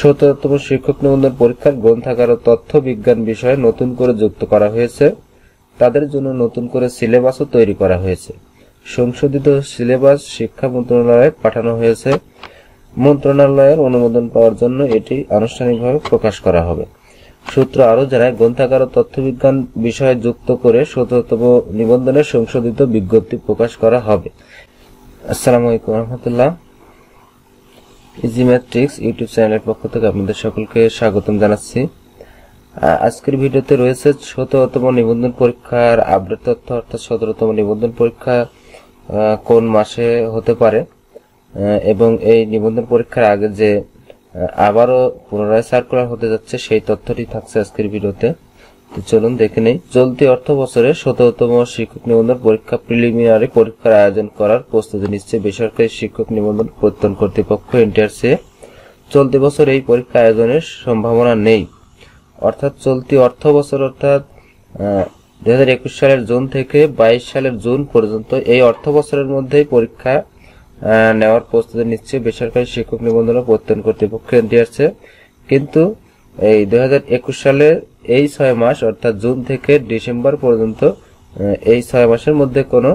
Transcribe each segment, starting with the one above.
সতেরোতম শিক্ষক নিবন্ধন পরীক্ষার গ্রন্থাগার ও তথ্য বিজ্ঞান বিষয়ে নতুন করে যুক্ত করা হয়েছে তাদের জন্য নতুন করে সিলেবাসও তৈরি করা হয়েছে সংশোধিত সিলেবাস শিক্ষা মন্ত্রণালয়ে পাঠানো হয়েছে মন্ত্রণালয়ের অনুমোদন পাওয়ার জন্য এটি আনুষ্ঠানিকভাবে প্রকাশ করা হবে সূত্র আরও জানায় গ্রন্থাগার ও তথ্যবিজ্ঞান বিষয়ে যুক্ত করে সততম নিবন্ধনের সংশোধিত বিজ্ঞপ্তি প্রকাশ করা হবে আসসালামু আলাইকুম রহমতুল্লাহ ইজি ম্যাট্রিক্স ইউটিউব চ্যানেলের পক্ষ থেকে আপনাদের সকলকে স্বাগতম জানাচ্ছি আজকের ভিডিওতে রয়েছে শততম নিবন্ধন পরীক্ষার আপডেট তথ্য অর্থাৎ সতেরোতম নিবন্ধন পরীক্ষা কোন মাসে হতে পারে এবং এই নিবন্ধন পরীক্ষার আগে যে আবারও পুনরায় সার্কুলার হতে যাচ্ছে সেই তথ্যটি থাকছে আজকের ভিডিওতে চলুন দেখে নেই চলতি অর্থ বছরে শততম শিক্ষক নিবন্ধন পরীক্ষা প্রিলিমিনারি পরীক্ষার আয়োজন করার প্রস্তুতি নিচ্ছে বেসরকারি শিক্ষক নিবন্ধন প্রত্যন কর্তৃপক্ষ এনটিআরসি চলতি বছর এই পরীক্ষা আয়োজনের সম্ভাবনা নেই অর্থাৎ চলতি অর্থ বছর অর্থাৎ দু হাজার একুশ সালের জুন থেকে বাইশ সালের জুন পর্যন্ত এই অর্থ বছরের মধ্যেই পরীক্ষা নেওয়ার প্রস্তুতি নিচ্ছে বেসরকারি শিক্ষক নিবন্ধন প্রত্যন কর্তৃপক্ষ এনটিআরসি কিন্তু এই দু সালে এই ছয় মাস অর্থাৎ জুন থেকে ডিসেম্বর পর্যন্ত এই ছয় মাসের মধ্যে কোনো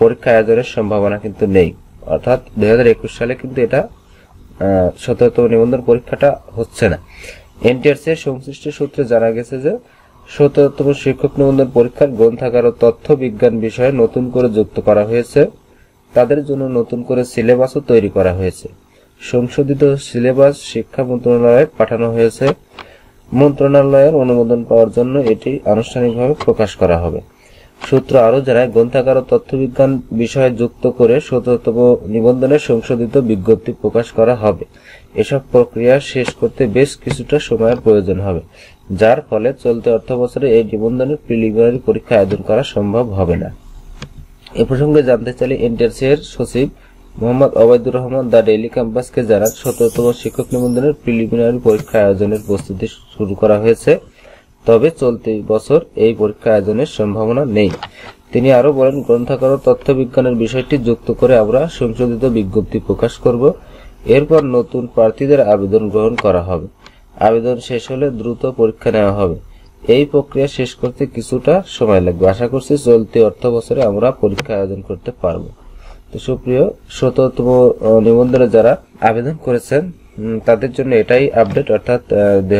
পরীক্ষা আয়োজনের সম্ভাবনা কিন্তু নেই অর্থাৎ একুশ সালে কিন্তু এটা সতেরোতম নিবন্ধন পরীক্ষাটা হচ্ছে না এনটিআরসি সংশ্লিষ্ট সূত্রে জানা গেছে যে সতেরোতম শিক্ষক নিবন্ধন পরীক্ষার গ্রন্থাগার ও তথ্য বিজ্ঞান বিষয়ে নতুন করে যুক্ত করা হয়েছে তাদের জন্য নতুন করে সিলেবাসও তৈরি করা হয়েছে সংশোধিত সিলেবাস শিক্ষা মন্ত্রণালয়ে পাঠানো হয়েছে মন্ত্রণালয়ের অনুমোদন পাওয়ার জন্য এটি আনুষ্ঠানিকভাবে প্রকাশ করা হবে সূত্র আরও জানায় গ্রন্থাগার ও তথ্যবিজ্ঞান বিষয়ে যুক্ত করে সততম নিবন্ধনের সংশোধিত বিজ্ঞপ্তি প্রকাশ করা হবে এসব প্রক্রিয়া শেষ করতে বেশ কিছুটা সময়ের প্রয়োজন হবে যার ফলে চলতি অর্থ বছরে এই নিবন্ধনের প্রিলিমিনারি পরীক্ষা আয়োজন করা সম্ভব হবে না এ প্রসঙ্গে জানতে চাইলে এনটিআরসি এর সচিব মোহাম্মদ অবায়দুর রহমান দ্য ডেইলি ক্যাম্পাসকে জানান সতেরোতম শিক্ষক নিবন্ধনের প্রিলিমিনারি পরীক্ষা আয়োজনের প্রস্তুতি শুরু করা হয়েছে তবে চলতি বছর এই পরীক্ষা আয়োজনের সম্ভাবনা নেই তিনি আরও বলেন গ্রন্থাগার তথ্য বিজ্ঞানের বিষয়টি যুক্ত করে আমরা সংশোধিত বিজ্ঞপ্তি প্রকাশ করব এরপর নতুন প্রার্থীদের আবেদন গ্রহণ করা হবে আবেদন শেষ হলে দ্রুত পরীক্ষা নেওয়া হবে এই প্রক্রিয়া শেষ করতে কিছুটা সময় লাগবে আশা করছি চলতি অর্থ বছরে আমরা পরীক্ষা আয়োজন করতে পারবো তো সুপ্রিয় শততম নিবন্ধনে যারা আবেদন করেছেন তাদের জন্য এটাই আপডেট অর্থাৎ দুই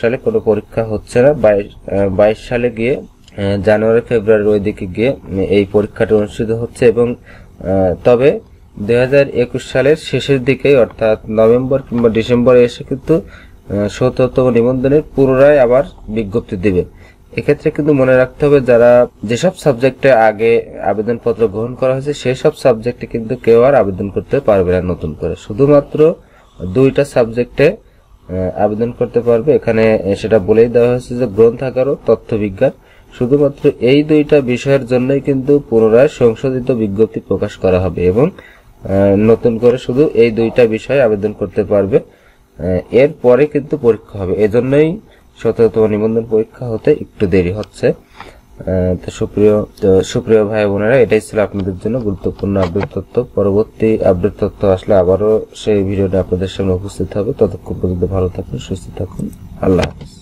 সালে কোনো পরীক্ষা হচ্ছে না বাইশ সালে গিয়ে জানুয়ারি ফেব্রুয়ারির ওই দিকে গিয়ে এই পরীক্ষাটি অনুষ্ঠিত হচ্ছে এবং তবে দুই সালের শেষের দিকেই অর্থাৎ নভেম্বর কিংবা ডিসেম্বরে এসে কিন্তু শততম নিবন্ধনের পুনরায় আবার বিজ্ঞপ্তি দেবে এক্ষেত্রে কিন্তু মনে রাখতে হবে যারা যেসব সাবজেক্টে আগে আবেদনপত্র গ্রহণ করা হয়েছে সেসব সাবজেক্টে কিন্তু কেউ আর আবেদন করতে পারবে না নতুন করে শুধুমাত্র দুইটা সাবজেক্টে আবেদন করতে পারবে এখানে সেটা বলেই দেওয়া হয়েছে যে গ্রন্থাগার ও তথ্যবিজ্ঞান শুধুমাত্র এই দুইটা বিষয়ের জন্যই কিন্তু পুনরায় সংশোধিত বিজ্ঞপ্তি প্রকাশ করা হবে এবং নতুন করে শুধু এই দুইটা বিষয়ে আবেদন করতে পারবে এরপরে কিন্তু পরীক্ষা হবে এজন্যই সতেরোতম নিবন্ধন পরীক্ষা হতে একটু দেরি হচ্ছে তো সুপ্রিয় সুপ্রিয় ভাই বোনেরা এটাই ছিল আপনাদের জন্য গুরুত্বপূর্ণ আপডেট তথ্য পরবর্তী আপডেট তথ্য আসলে আবারও সেই ভিডিওটা আপনাদের সামনে উপস্থিত হবে ততক্ষণ পর্যন্ত ভালো থাকুন সুস্থ থাকুন আল্লাহ হাফিজ